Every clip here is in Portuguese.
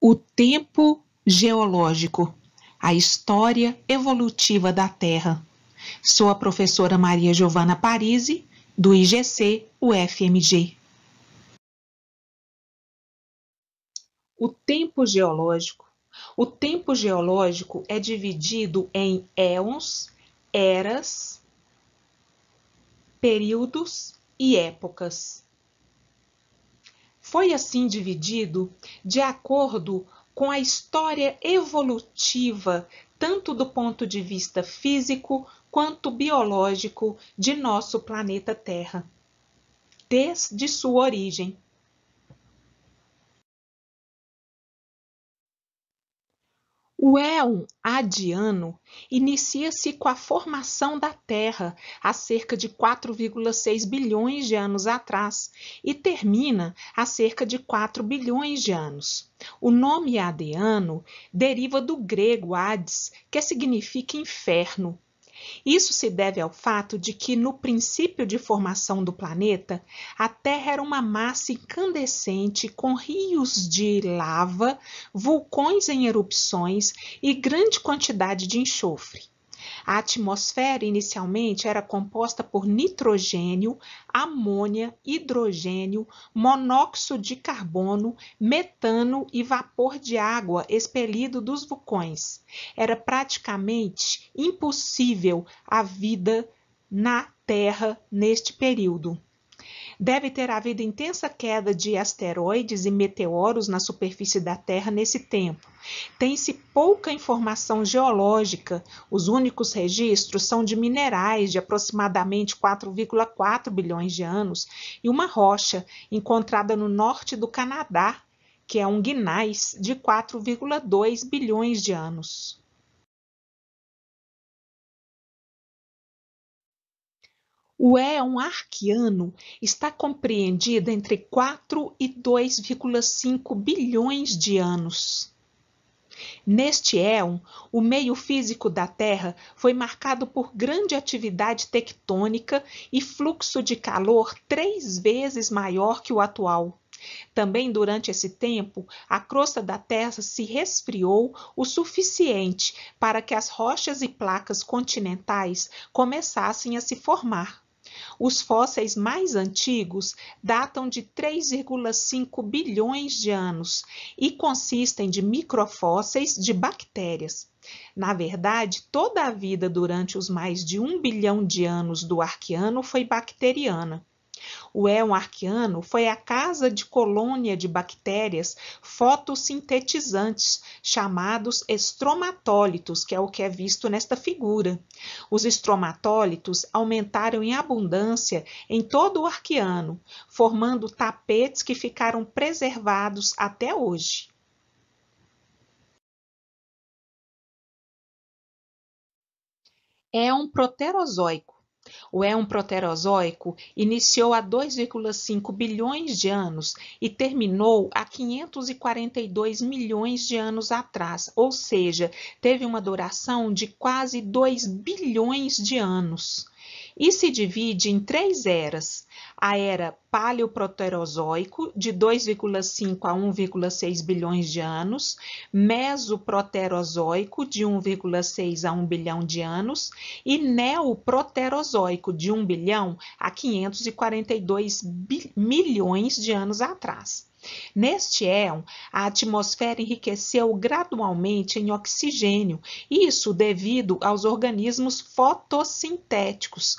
o tempo geológico, a história evolutiva da Terra. Sou a professora Maria Giovanna Parisi, do IGC UFMG. O tempo geológico. O tempo geológico é dividido em éons, eras, períodos e épocas foi assim dividido de acordo com a história evolutiva, tanto do ponto de vista físico quanto biológico, de nosso planeta Terra, desde sua origem. O éon adiano inicia-se com a formação da Terra há cerca de 4,6 bilhões de anos atrás e termina há cerca de 4 bilhões de anos. O nome adiano deriva do grego Hades, que significa inferno, isso se deve ao fato de que, no princípio de formação do planeta, a Terra era uma massa incandescente com rios de lava, vulcões em erupções e grande quantidade de enxofre. A atmosfera inicialmente era composta por nitrogênio, amônia, hidrogênio, monóxido de carbono, metano e vapor de água expelido dos vulcões. Era praticamente impossível a vida na Terra neste período. Deve ter havido intensa queda de asteroides e meteoros na superfície da Terra nesse tempo. Tem-se pouca informação geológica. Os únicos registros são de minerais de aproximadamente 4,4 bilhões de anos e uma rocha encontrada no norte do Canadá, que é um gnais de 4,2 bilhões de anos. O éon arquiano está compreendido entre 4 e 2,5 bilhões de anos. Neste éon, o meio físico da Terra foi marcado por grande atividade tectônica e fluxo de calor três vezes maior que o atual. Também durante esse tempo, a crosta da Terra se resfriou o suficiente para que as rochas e placas continentais começassem a se formar. Os fósseis mais antigos datam de 3,5 bilhões de anos e consistem de microfósseis de bactérias. Na verdade, toda a vida durante os mais de um bilhão de anos do Arqueano foi bacteriana o éon arqueano foi a casa de colônia de bactérias fotossintetizantes, chamados estromatólitos, que é o que é visto nesta figura. Os estromatólitos aumentaram em abundância em todo o arqueano, formando tapetes que ficaram preservados até hoje. é um proterozoico, o éon proterozoico iniciou há 2,5 bilhões de anos e terminou há 542 milhões de anos atrás, ou seja, teve uma duração de quase 2 bilhões de anos e se divide em três eras: a era paleoproterozoico, de 2,5 a 1,6 bilhões de anos, mesoproterozoico, de 1,6 a 1 bilhão de anos, e neoproterozoico, de 1 bilhão a 542 bi milhões de anos atrás. Neste éon, a atmosfera enriqueceu gradualmente em oxigênio, isso devido aos organismos fotossintéticos,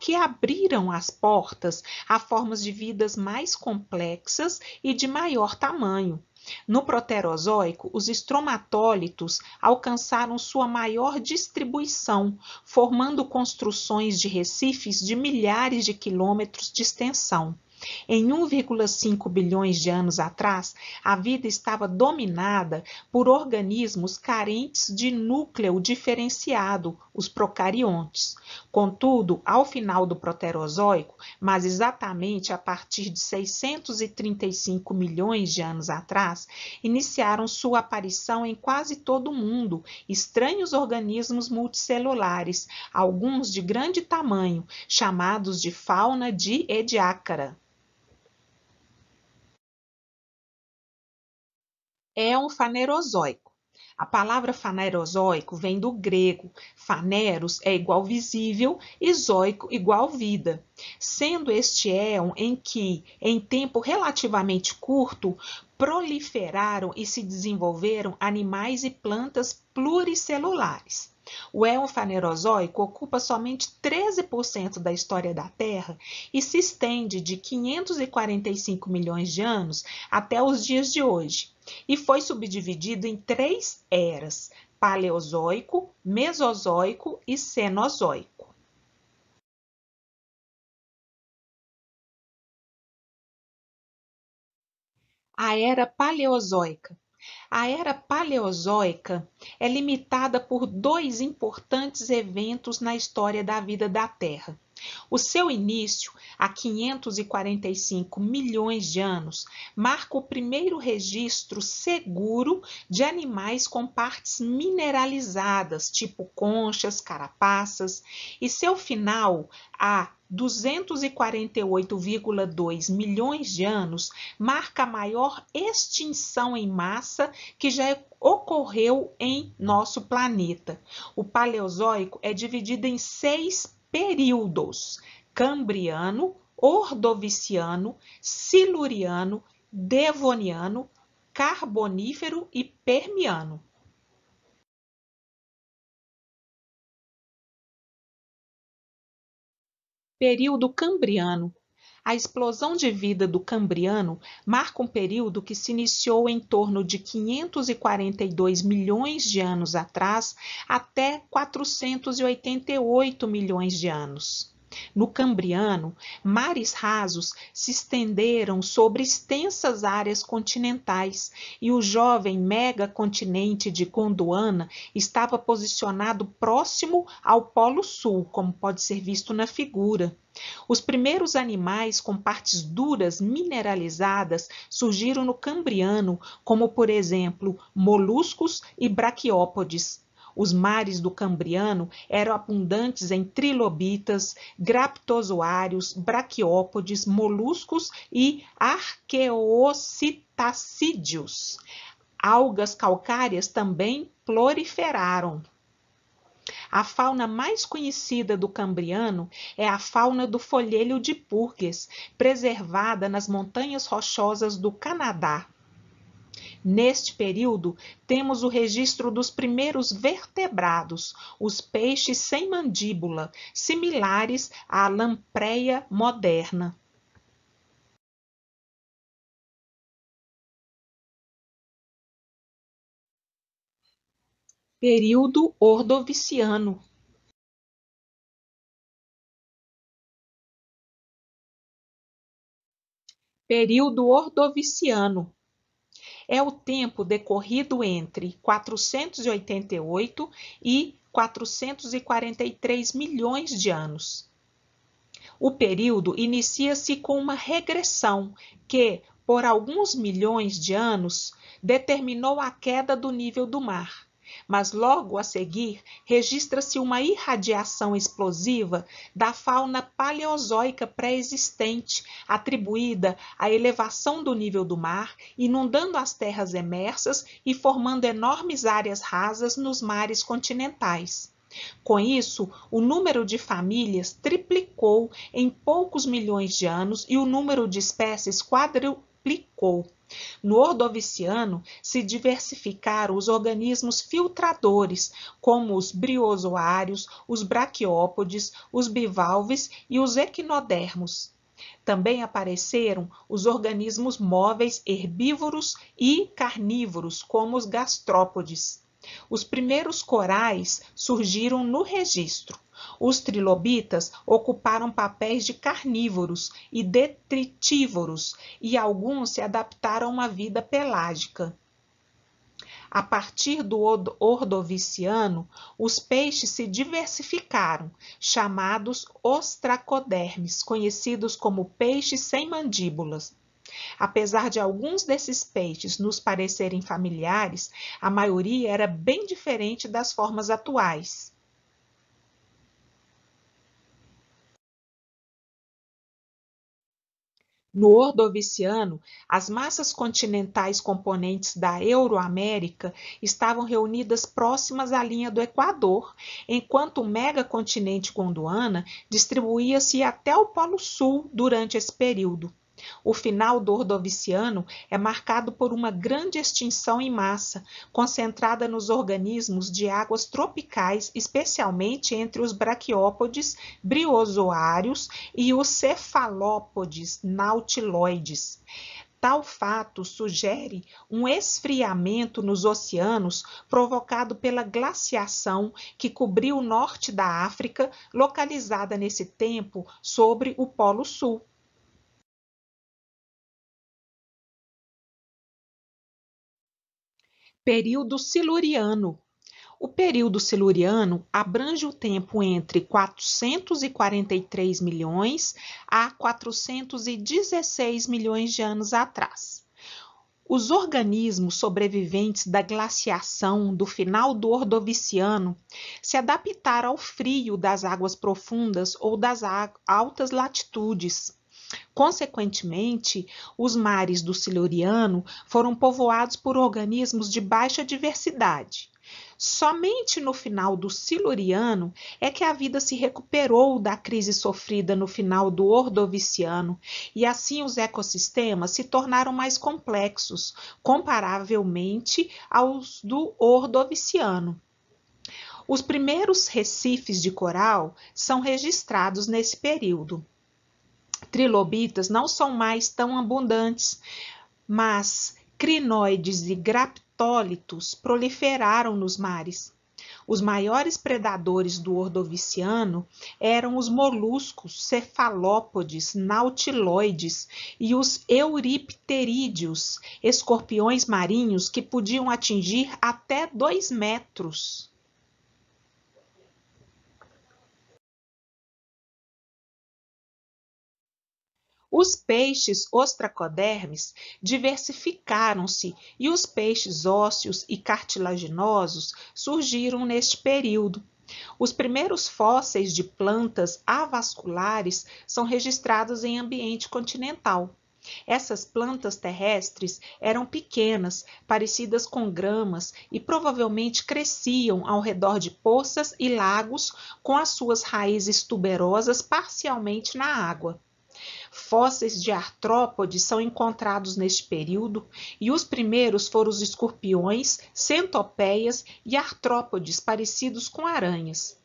que abriram as portas a formas de vidas mais complexas e de maior tamanho. No Proterozoico, os estromatólitos alcançaram sua maior distribuição, formando construções de recifes de milhares de quilômetros de extensão. Em 1,5 bilhões de anos atrás, a vida estava dominada por organismos carentes de núcleo diferenciado, os procariontes. Contudo, ao final do Proterozoico, mas exatamente a partir de 635 milhões de anos atrás, iniciaram sua aparição em quase todo o mundo estranhos organismos multicelulares, alguns de grande tamanho, chamados de fauna de Ediacara. é um fanerozoico. A palavra fanerozoico vem do grego. Faneros é igual visível e zoico igual vida, sendo este éon em que, em tempo relativamente curto, proliferaram e se desenvolveram animais e plantas pluricelulares. O éon fanerozoico ocupa somente 13% da história da Terra e se estende de 545 milhões de anos até os dias de hoje, e foi subdividido em três eras: Paleozoico, Mesozoico e Cenozoico. a era paleozoica. A era paleozoica é limitada por dois importantes eventos na história da vida da Terra: o seu início, há 545 milhões de anos, marca o primeiro registro seguro de animais com partes mineralizadas, tipo conchas, carapaças, e seu final, há 248,2 milhões de anos, marca a maior extinção em massa que já ocorreu em nosso planeta. O Paleozoico é dividido em seis períodos cambriano, ordoviciano, siluriano, devoniano, carbonífero e permiano. Período cambriano a explosão de vida do Cambriano marca um período que se iniciou em torno de 542 milhões de anos atrás até 488 milhões de anos. No Cambriano, mares rasos se estenderam sobre extensas áreas continentais e o jovem megacontinente de Gondwana estava posicionado próximo ao Polo Sul, como pode ser visto na figura. Os primeiros animais com partes duras mineralizadas surgiram no Cambriano, como por exemplo moluscos e braquiópodes. Os mares do Cambriano eram abundantes em trilobitas, graptozoários, braquiópodes, moluscos e arqueocitacídeos. Algas calcárias também proliferaram. A fauna mais conhecida do Cambriano é a fauna do folhelho de Purgues, preservada nas montanhas rochosas do Canadá. Neste período, temos o registro dos primeiros vertebrados, os peixes sem mandíbula, similares à lampreia moderna. Período Ordoviciano, período ordoviciano, é o tempo decorrido entre 488 e 443 milhões de anos. O período inicia-se com uma regressão que, por alguns milhões de anos, determinou a queda do nível do mar mas logo a seguir registra-se uma irradiação explosiva da fauna paleozoica pré-existente, atribuída à elevação do nível do mar, inundando as terras emersas e formando enormes áreas rasas nos mares continentais. Com isso, o número de famílias triplicou em poucos milhões de anos e o número de espécies quadru no ordoviciano se diversificaram os organismos filtradores, como os briozoários, os braquiópodes, os bivalves e os equinodermos. Também apareceram os organismos móveis herbívoros e carnívoros, como os gastrópodes. Os primeiros corais surgiram no registro. Os trilobitas ocuparam papéis de carnívoros e detritívoros e alguns se adaptaram a uma vida pelágica. A partir do Ordoviciano, os peixes se diversificaram, chamados ostracodermes, conhecidos como peixes sem mandíbulas. Apesar de alguns desses peixes nos parecerem familiares, a maioria era bem diferente das formas atuais. No Ordoviciano, as massas continentais componentes da Euroamérica estavam reunidas próximas à linha do Equador, enquanto o megacontinente Gondwana distribuía-se até o Polo Sul durante esse período. O final do Ordoviciano é marcado por uma grande extinção em massa, concentrada nos organismos de águas tropicais, especialmente entre os braquiópodes, briozoários e os cefalópodes nautiloides. Tal fato sugere um esfriamento nos oceanos provocado pela glaciação que cobriu o norte da África, localizada nesse tempo sobre o Polo Sul. Período Siluriano. O período siluriano abrange o tempo entre 443 milhões a 416 milhões de anos atrás. Os organismos sobreviventes da glaciação do final do Ordoviciano se adaptaram ao frio das águas profundas ou das altas latitudes Consequentemente, os mares do Siluriano foram povoados por organismos de baixa diversidade. Somente no final do Siluriano é que a vida se recuperou da crise sofrida no final do Ordoviciano, e assim os ecossistemas se tornaram mais complexos, comparavelmente aos do Ordoviciano. Os primeiros recifes de coral são registrados nesse período trilobitas não são mais tão abundantes, mas crinoides e graptólitos proliferaram nos mares. Os maiores predadores do Ordoviciano eram os moluscos, cefalópodes, nautiloides e os euripterídeos, escorpiões marinhos que podiam atingir até 2 metros. Os peixes ostracodermes diversificaram-se e os peixes ósseos e cartilaginosos surgiram neste período. Os primeiros fósseis de plantas avasculares são registrados em ambiente continental. Essas plantas terrestres eram pequenas, parecidas com gramas e provavelmente cresciam ao redor de poças e lagos com as suas raízes tuberosas parcialmente na água. Fósseis de artrópodes são encontrados neste período e os primeiros foram os escorpiões, centopeias e artrópodes parecidos com aranhas.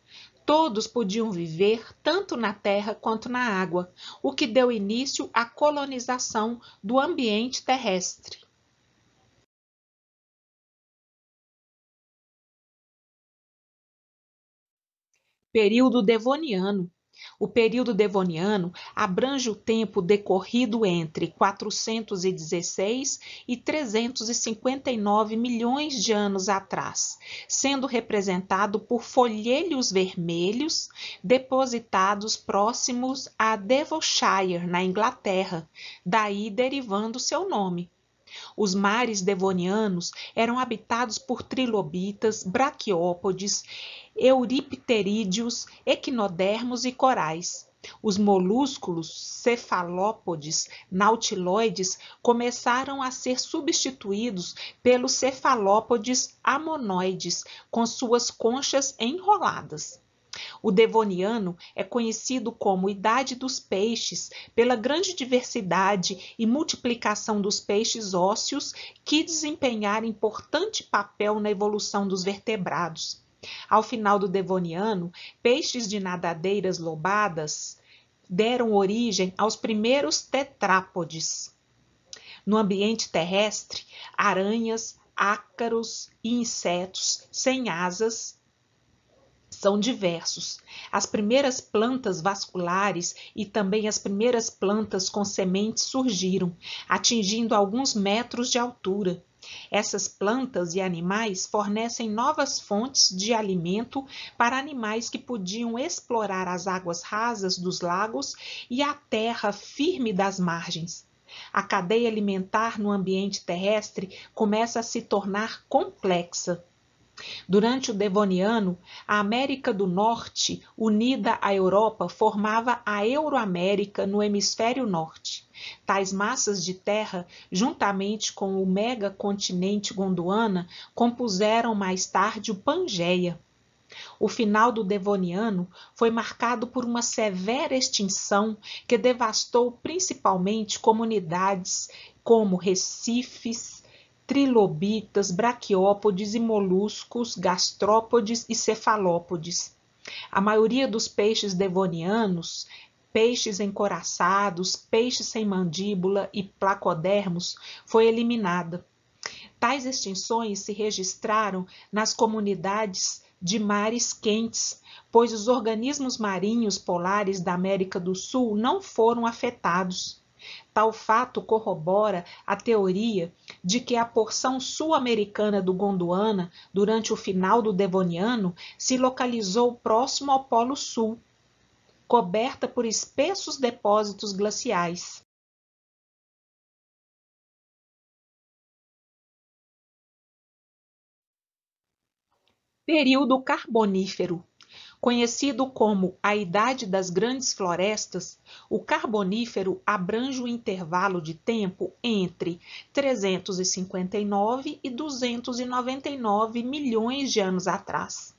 Todos podiam viver tanto na terra quanto na água, o que deu início à colonização do ambiente terrestre. Período Devoniano o período devoniano abrange o tempo decorrido entre 416 e 359 milhões de anos atrás, sendo representado por folhelhos vermelhos depositados próximos a Devonshire, na Inglaterra, daí derivando seu nome. Os mares devonianos eram habitados por trilobitas, braquiópodes, euripterídeos, equinodermos e corais. Os molúsculos cefalópodes nautiloides começaram a ser substituídos pelos cefalópodes amonoides, com suas conchas enroladas. O Devoniano é conhecido como Idade dos Peixes pela grande diversidade e multiplicação dos peixes ósseos que desempenharam importante papel na evolução dos vertebrados. Ao final do Devoniano, peixes de nadadeiras lobadas deram origem aos primeiros tetrápodes. No ambiente terrestre, aranhas, ácaros e insetos sem asas são diversos. As primeiras plantas vasculares e também as primeiras plantas com sementes surgiram, atingindo alguns metros de altura. Essas plantas e animais fornecem novas fontes de alimento para animais que podiam explorar as águas rasas dos lagos e a terra firme das margens. A cadeia alimentar no ambiente terrestre começa a se tornar complexa Durante o Devoniano, a América do Norte, unida à Europa, formava a Euroamérica no hemisfério norte. Tais massas de terra, juntamente com o megacontinente Gondwana, compuseram mais tarde o Pangeia. O final do Devoniano foi marcado por uma severa extinção que devastou principalmente comunidades como recifes trilobitas, braquiópodes e moluscos, gastrópodes e cefalópodes. A maioria dos peixes devonianos, peixes encoraçados, peixes sem mandíbula e placodermos, foi eliminada. Tais extinções se registraram nas comunidades de mares quentes, pois os organismos marinhos polares da América do Sul não foram afetados. Tal fato corrobora a teoria de que a porção sul-americana do Gondwana, durante o final do Devoniano, se localizou próximo ao Polo Sul, coberta por espessos depósitos glaciais. Período Carbonífero Conhecido como a Idade das Grandes Florestas, o Carbonífero abrange o um intervalo de tempo entre 359 e 299 milhões de anos atrás.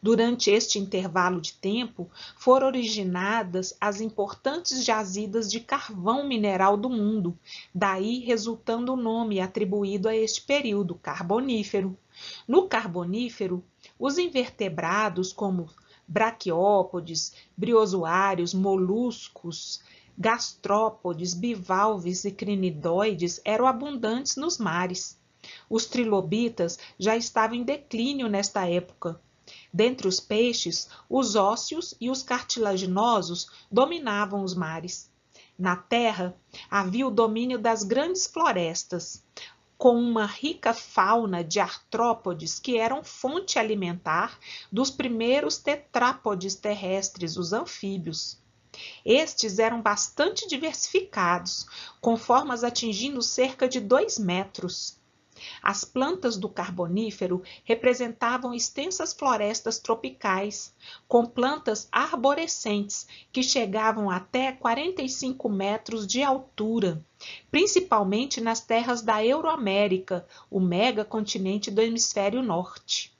Durante este intervalo de tempo, foram originadas as importantes jazidas de carvão mineral do mundo, daí resultando o nome atribuído a este período carbonífero. No carbonífero, os invertebrados, como braquiópodes, briozoários, moluscos, gastrópodes, bivalves e crinidoides eram abundantes nos mares. Os trilobitas já estavam em declínio nesta época. Dentre os peixes, os ósseos e os cartilaginosos dominavam os mares. Na terra, havia o domínio das grandes florestas, com uma rica fauna de artrópodes que eram fonte alimentar dos primeiros tetrápodes terrestres, os anfíbios. Estes eram bastante diversificados, com formas atingindo cerca de 2 metros, as plantas do Carbonífero representavam extensas florestas tropicais, com plantas arborescentes que chegavam até 45 metros de altura, principalmente nas terras da Euroamérica, o megacontinente do hemisfério norte.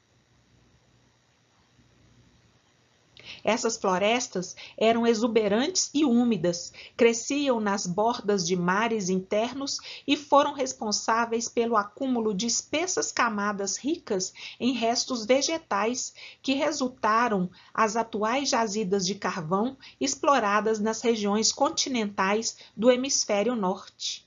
Essas florestas eram exuberantes e úmidas, cresciam nas bordas de mares internos e foram responsáveis pelo acúmulo de espessas camadas ricas em restos vegetais que resultaram as atuais jazidas de carvão exploradas nas regiões continentais do hemisfério norte.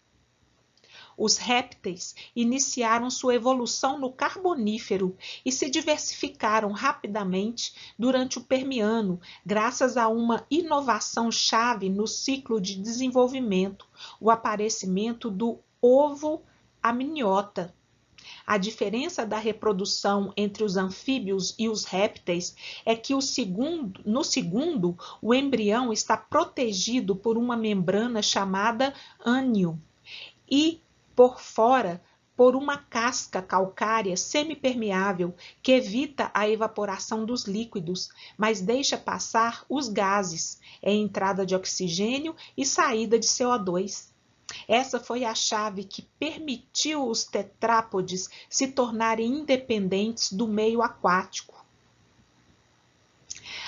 Os répteis iniciaram sua evolução no Carbonífero e se diversificaram rapidamente durante o Permiano, graças a uma inovação-chave no ciclo de desenvolvimento, o aparecimento do ovo amniota. A diferença da reprodução entre os anfíbios e os répteis é que segundo, no segundo, o embrião está protegido por uma membrana chamada ânion e por fora por uma casca calcária semipermeável que evita a evaporação dos líquidos, mas deixa passar os gases, é entrada de oxigênio e saída de CO2. Essa foi a chave que permitiu os tetrápodes se tornarem independentes do meio aquático.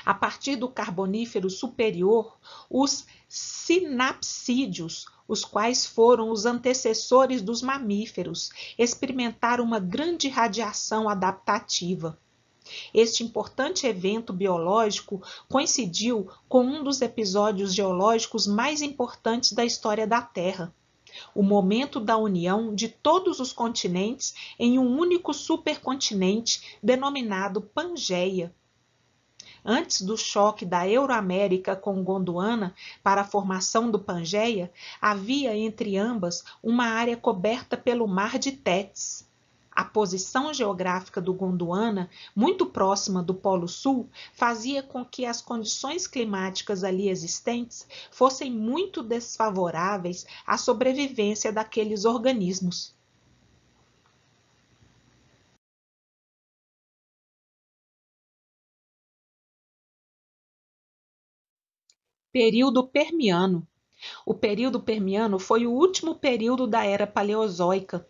A partir do Carbonífero superior, os sinapsídeos, os quais foram os antecessores dos mamíferos, experimentaram uma grande radiação adaptativa. Este importante evento biológico coincidiu com um dos episódios geológicos mais importantes da história da Terra, o momento da união de todos os continentes em um único supercontinente denominado Pangeia, Antes do choque da Euroamérica com Gondwana para a formação do Pangeia, havia entre ambas uma área coberta pelo Mar de Tétis. A posição geográfica do Gondwana, muito próxima do Polo Sul, fazia com que as condições climáticas ali existentes fossem muito desfavoráveis à sobrevivência daqueles organismos. Período Permiano. O período Permiano foi o último período da era Paleozoica.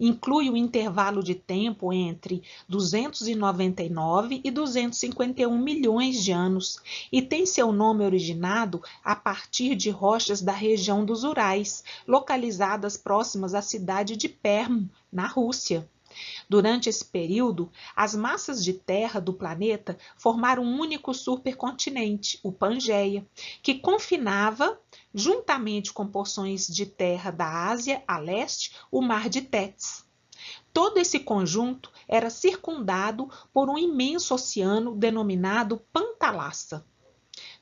Inclui o intervalo de tempo entre 299 e 251 milhões de anos e tem seu nome originado a partir de rochas da região dos Urais, localizadas próximas à cidade de Perm, na Rússia. Durante esse período, as massas de terra do planeta formaram um único supercontinente, o Pangeia, que confinava, juntamente com porções de terra da Ásia a leste, o Mar de Tétis. Todo esse conjunto era circundado por um imenso oceano denominado Pantalassa.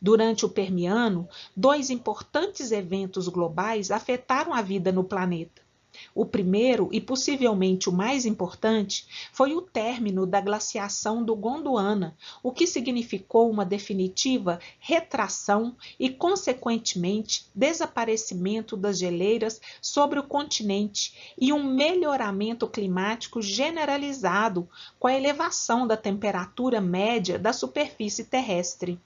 Durante o Permiano, dois importantes eventos globais afetaram a vida no planeta. O primeiro, e possivelmente o mais importante, foi o término da glaciação do Gondwana, o que significou uma definitiva retração e, consequentemente, desaparecimento das geleiras sobre o continente e um melhoramento climático generalizado com a elevação da temperatura média da superfície terrestre.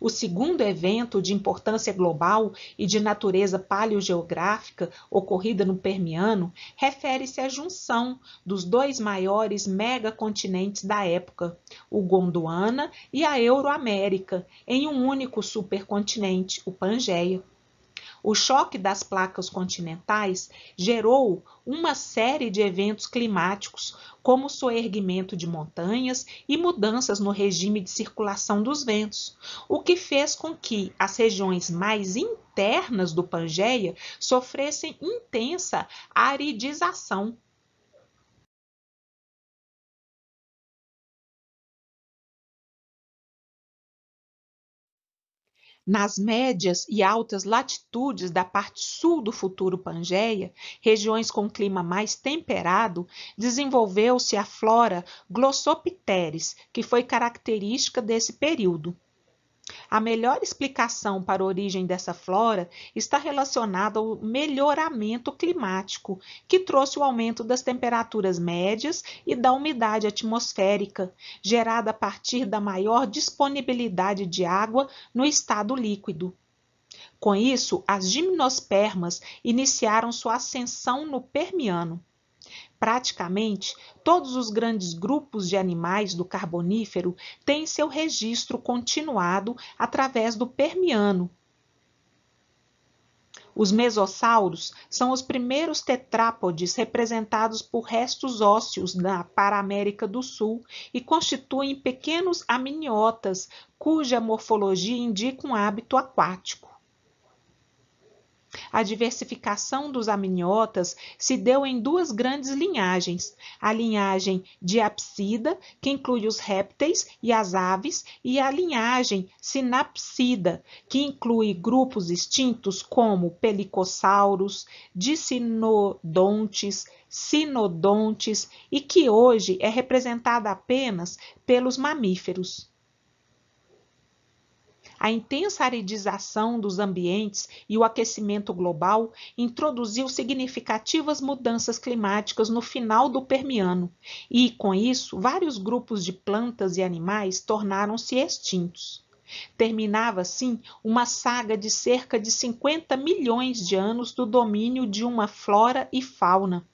O segundo evento de importância global e de natureza paleogeográfica ocorrida no Permiano refere-se à junção dos dois maiores megacontinentes da época, o Gondwana e a Euroamérica, em um único supercontinente, o Pangeia. O choque das placas continentais gerou uma série de eventos climáticos, como o soerguimento de montanhas e mudanças no regime de circulação dos ventos, o que fez com que as regiões mais internas do Pangeia sofressem intensa aridização, Nas médias e altas latitudes da parte sul do futuro Pangeia, regiões com clima mais temperado, desenvolveu-se a flora Glossopteris, que foi característica desse período. A melhor explicação para a origem dessa flora está relacionada ao melhoramento climático, que trouxe o aumento das temperaturas médias e da umidade atmosférica, gerada a partir da maior disponibilidade de água no estado líquido. Com isso, as gimnospermas iniciaram sua ascensão no Permiano, Praticamente todos os grandes grupos de animais do Carbonífero têm seu registro continuado através do Permiano. Os mesossauros são os primeiros tetrápodes representados por restos ósseos da Paramérica do Sul e constituem pequenos amniotas cuja morfologia indica um hábito aquático. A diversificação dos amniotas se deu em duas grandes linhagens: a linhagem diapsida, que inclui os répteis e as aves, e a linhagem sinapsida, que inclui grupos extintos como pelicossauros, dicinodontes, sinodontes e que hoje é representada apenas pelos mamíferos. A intensa aridização dos ambientes e o aquecimento global introduziu significativas mudanças climáticas no final do Permiano, e com isso, vários grupos de plantas e animais tornaram-se extintos. Terminava assim uma saga de cerca de 50 milhões de anos do domínio de uma flora e fauna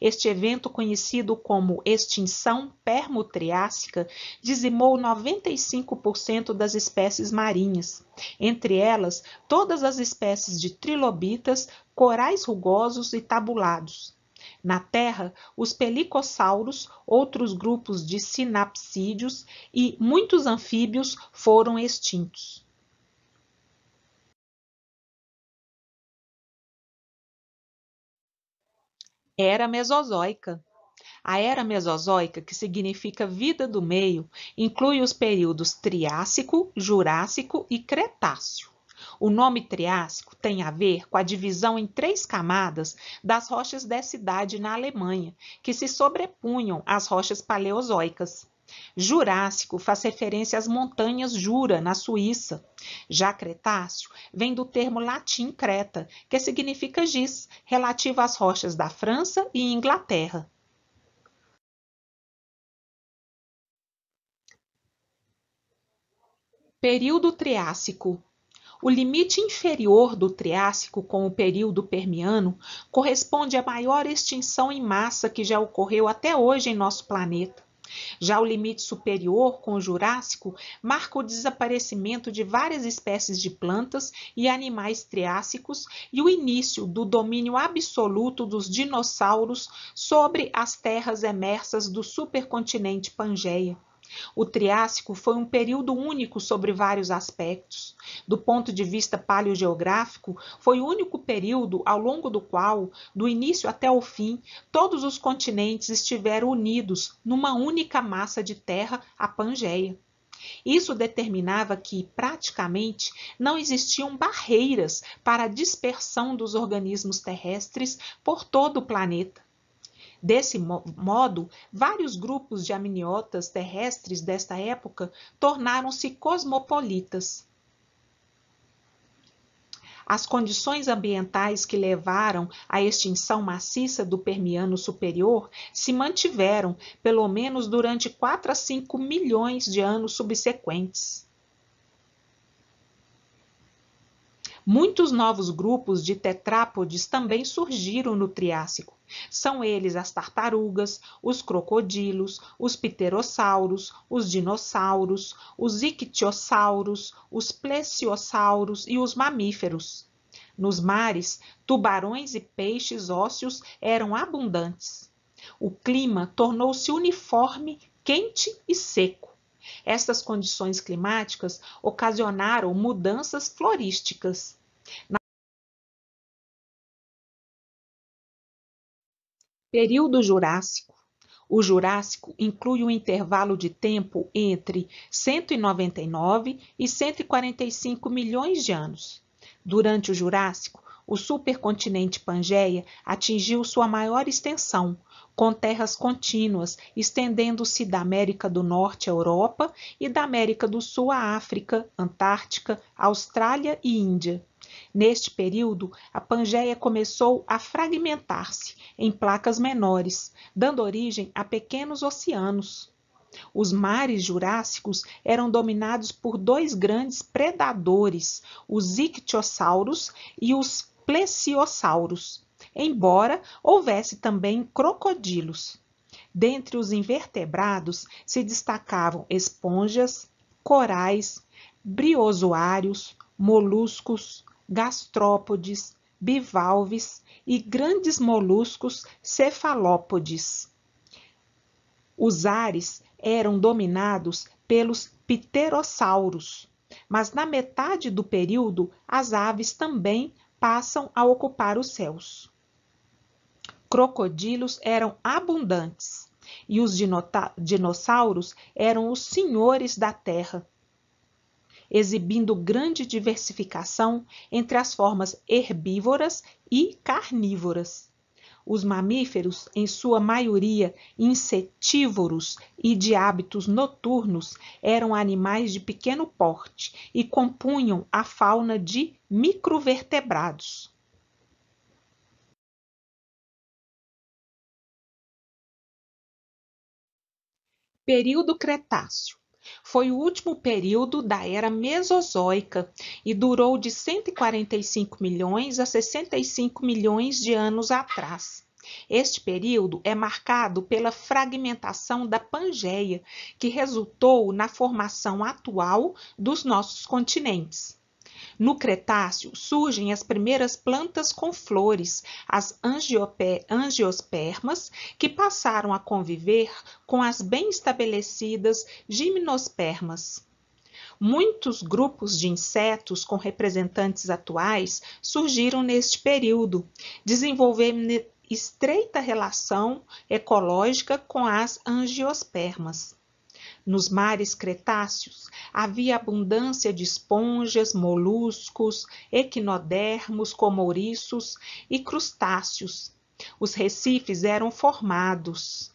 este evento, conhecido como extinção permo-triássica, dizimou 95% das espécies marinhas, entre elas todas as espécies de trilobitas, corais rugosos e tabulados. Na Terra, os pelicossauros, outros grupos de sinapsídeos e muitos anfíbios foram extintos. Era Mesozoica. A era Mesozoica, que significa vida do meio, inclui os períodos Triássico, Jurássico e Cretáceo. O nome Triássico tem a ver com a divisão em três camadas das rochas dessa idade na Alemanha, que se sobrepunham às rochas paleozoicas. Jurássico faz referência às montanhas Jura, na Suíça. Já Cretáceo vem do termo latim creta, que significa giz, relativo às rochas da França e Inglaterra. Período Triássico o limite inferior do Triássico com o período Permiano corresponde à maior extinção em massa que já ocorreu até hoje em nosso planeta. Já o limite superior, com o Jurássico, marca o desaparecimento de várias espécies de plantas e animais triássicos e o início do domínio absoluto dos dinossauros sobre as terras emersas do supercontinente Pangeia. O Triássico foi um período único sobre vários aspectos. Do ponto de vista paleogeográfico, foi o único período ao longo do qual, do início até o fim, todos os continentes estiveram unidos numa única massa de terra, a Pangeia. Isso determinava que, praticamente, não existiam barreiras para a dispersão dos organismos terrestres por todo o planeta. Desse modo, vários grupos de amniotas terrestres desta época tornaram-se cosmopolitas. As condições ambientais que levaram à extinção maciça do Permiano Superior se mantiveram, pelo menos durante 4 a 5 milhões de anos subsequentes. Muitos novos grupos de tetrápodes também surgiram no Triássico. São eles as tartarugas, os crocodilos, os pterossauros, os dinossauros, os ictiossauros, os plesiosauros e os mamíferos. Nos mares, tubarões e peixes ósseos eram abundantes. O clima tornou-se uniforme, quente e seco. Estas condições climáticas ocasionaram mudanças florísticas. Na Período Jurássico. O Jurássico inclui um intervalo de tempo entre 199 e 145 milhões de anos. Durante o Jurássico, o supercontinente Pangeia atingiu sua maior extensão, com terras contínuas estendendo-se da América do Norte à Europa e da América do Sul à África, Antártica, Austrália e Índia. Neste período, a Pangeia começou a fragmentar-se em placas menores, dando origem a pequenos oceanos. Os mares jurássicos eram dominados por dois grandes predadores, os ictiossauros e os plesiosauros, embora houvesse também crocodilos. Dentre os invertebrados se destacavam esponjas, corais, briozoários, moluscos, gastrópodes, bivalves e grandes moluscos cefalópodes. Os ares eram dominados pelos pterossauros, mas na metade do período as aves também passam a ocupar os céus. Crocodilos eram abundantes e os dinossauros eram os senhores da terra, exibindo grande diversificação entre as formas herbívoras e carnívoras os mamíferos, em sua maioria insetívoros e de hábitos noturnos, eram animais de pequeno porte e compunham a fauna de microvertebrados. Período Cretáceo foi o último período da era Mesozoica e durou de 145 milhões a 65 milhões de anos atrás. Este período é marcado pela fragmentação da Pangeia, que resultou na formação atual dos nossos continentes. No Cretáceo surgem as primeiras plantas com flores, as angiospermas, que passaram a conviver com as bem estabelecidas gimnospermas. Muitos grupos de insetos com representantes atuais surgiram neste período, desenvolvendo estreita relação ecológica com as angiospermas. Nos mares cretáceos havia abundância de esponjas, moluscos, equinodermos como e crustáceos. Os recifes eram formados,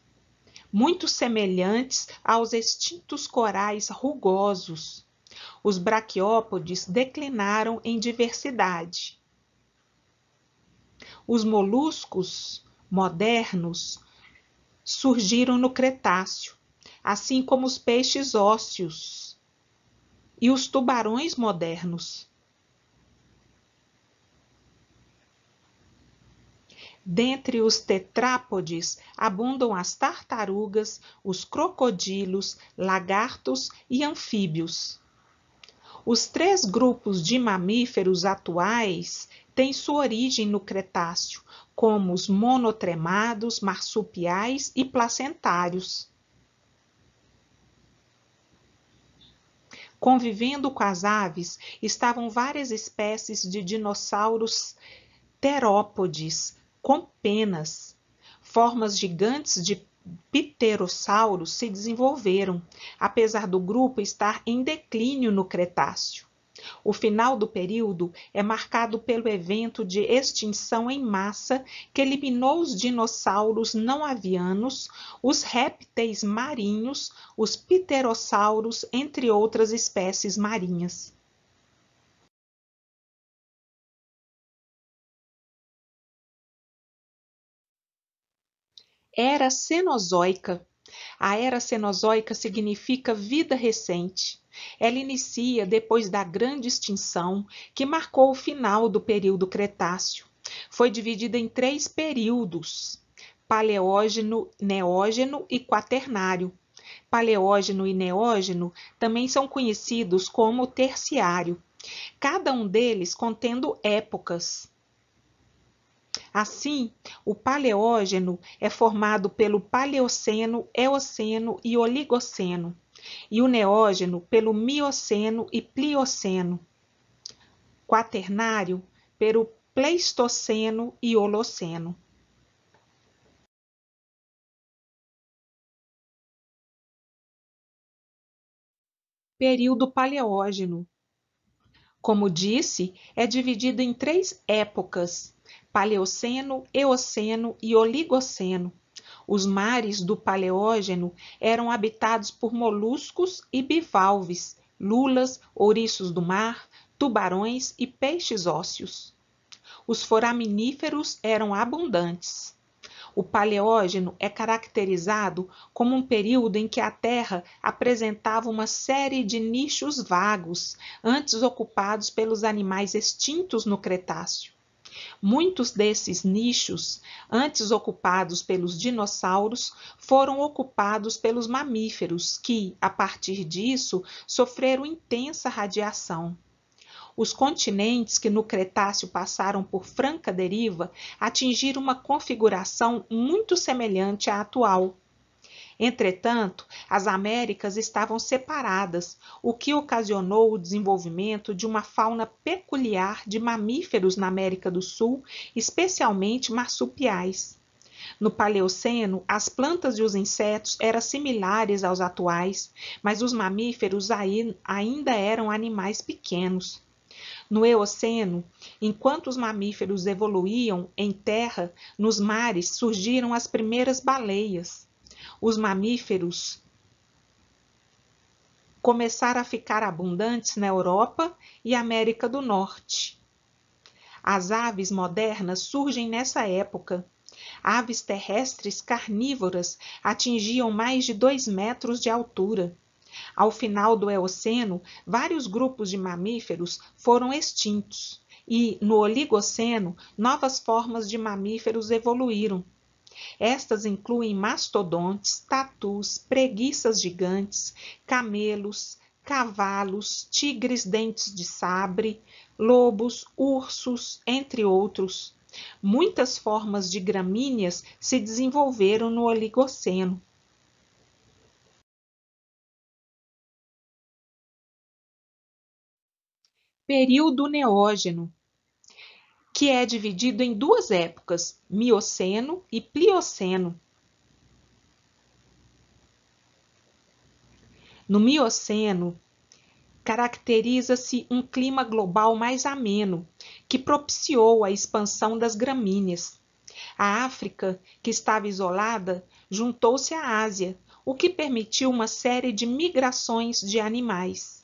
muito semelhantes aos extintos corais rugosos. Os braquiópodes declinaram em diversidade. Os moluscos modernos surgiram no Cretáceo assim como os peixes ósseos e os tubarões modernos. Dentre os tetrápodes abundam as tartarugas, os crocodilos, lagartos e anfíbios. Os três grupos de mamíferos atuais têm sua origem no Cretáceo, como os monotremados, marsupiais e placentários. Convivendo com as aves estavam várias espécies de dinossauros terópodes, com penas. Formas gigantes de pterossauros se desenvolveram, apesar do grupo estar em declínio no Cretáceo. O final do período é marcado pelo evento de extinção em massa que eliminou os dinossauros não avianos, os répteis marinhos, os pterossauros, entre outras espécies marinhas. Era Cenozoica. A era Cenozoica significa vida recente. Ela inicia depois da Grande Extinção, que marcou o final do período Cretáceo. Foi dividida em três períodos: Paleógeno, Neógeno e Quaternário. Paleógeno e Neógeno também são conhecidos como Terciário, cada um deles contendo épocas. Assim, o Paleógeno é formado pelo Paleoceno, Eoceno e Oligoceno e o neógeno pelo Mioceno e Plioceno, quaternário pelo Pleistoceno e Holoceno. Período Paleógeno. Como disse, é dividido em três épocas: Paleoceno, Eoceno e Oligoceno. Os mares do Paleógeno eram habitados por moluscos e bivalves, lulas, ouriços do mar, tubarões e peixes ósseos. Os foraminíferos eram abundantes. O Paleógeno é caracterizado como um período em que a Terra apresentava uma série de nichos vagos, antes ocupados pelos animais extintos no Cretáceo. Muitos desses nichos, antes ocupados pelos dinossauros, foram ocupados pelos mamíferos, que, a partir disso, sofreram intensa radiação. Os continentes que no Cretáceo passaram por franca deriva atingiram uma configuração muito semelhante à atual, Entretanto, as Américas estavam separadas, o que ocasionou o desenvolvimento de uma fauna peculiar de mamíferos na América do Sul, especialmente marsupiais. No Paleoceno, as plantas e os insetos eram similares aos atuais, mas os mamíferos ainda eram animais pequenos. No Eoceno, enquanto os mamíferos evoluíam em terra, nos mares surgiram as primeiras baleias os mamíferos começaram a ficar abundantes na Europa e América do Norte. As aves modernas surgem nessa época. Aves terrestres carnívoras atingiam mais de 2 metros de altura. Ao final do Eoceno, vários grupos de mamíferos foram extintos e, no Oligoceno, novas formas de mamíferos evoluíram. Estas incluem mastodontes, tatus, preguiças gigantes, camelos, cavalos, tigres dentes de sabre, lobos, ursos, entre outros. Muitas formas de gramíneas se desenvolveram no Oligoceno. Período Neógeno que é dividido em duas épocas, Mioceno e Plioceno. No Mioceno, caracteriza-se um clima global mais ameno, que propiciou a expansão das gramíneas. A África, que estava isolada, juntou-se à Ásia, o que permitiu uma série de migrações de animais.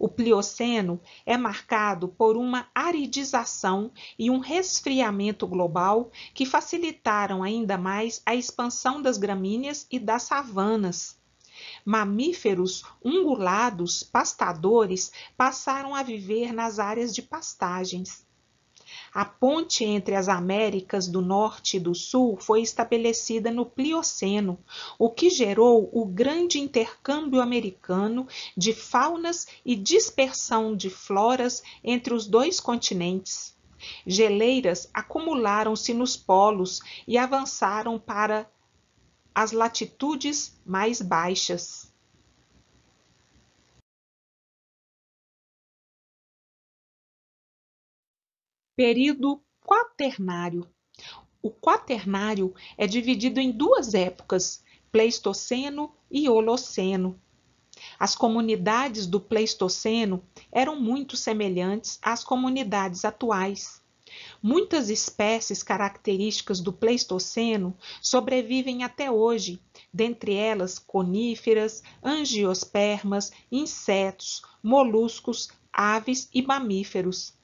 O Plioceno é marcado por uma aridização e um resfriamento global que facilitaram ainda mais a expansão das gramíneas e das savanas. Mamíferos ungulados, pastadores, passaram a viver nas áreas de pastagens. A ponte entre as Américas do Norte e do Sul foi estabelecida no Plioceno, o que gerou o grande intercâmbio americano de faunas e dispersão de floras entre os dois continentes. Geleiras acumularam-se nos polos e avançaram para as latitudes mais baixas. período quaternário. O quaternário é dividido em duas épocas, Pleistoceno e Holoceno. As comunidades do Pleistoceno eram muito semelhantes às comunidades atuais. Muitas espécies características do Pleistoceno sobrevivem até hoje, dentre elas coníferas, angiospermas, insetos, moluscos, aves e mamíferos.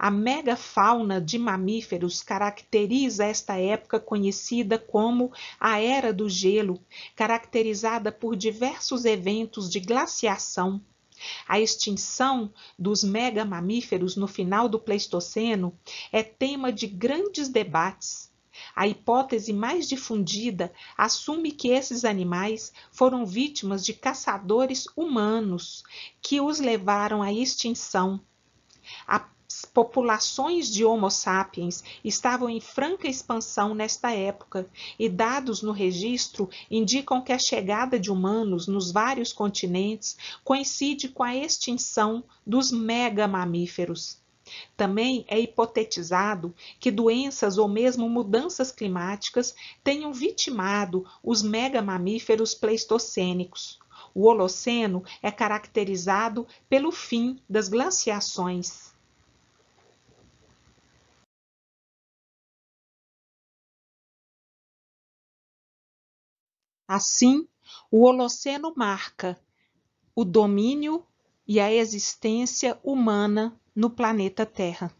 A megafauna de mamíferos caracteriza esta época conhecida como a Era do Gelo, caracterizada por diversos eventos de glaciação. A extinção dos megamamíferos no final do Pleistoceno é tema de grandes debates. A hipótese mais difundida assume que esses animais foram vítimas de caçadores humanos que os levaram à extinção. A populações de Homo sapiens estavam em franca expansão nesta época, e dados no registro indicam que a chegada de humanos nos vários continentes coincide com a extinção dos megamamíferos. Também é hipotetizado que doenças ou mesmo mudanças climáticas tenham vitimado os megamamíferos pleistocênicos. O Holoceno é caracterizado pelo fim das glaciações. Assim, o Holoceno marca o domínio e a existência humana no planeta Terra.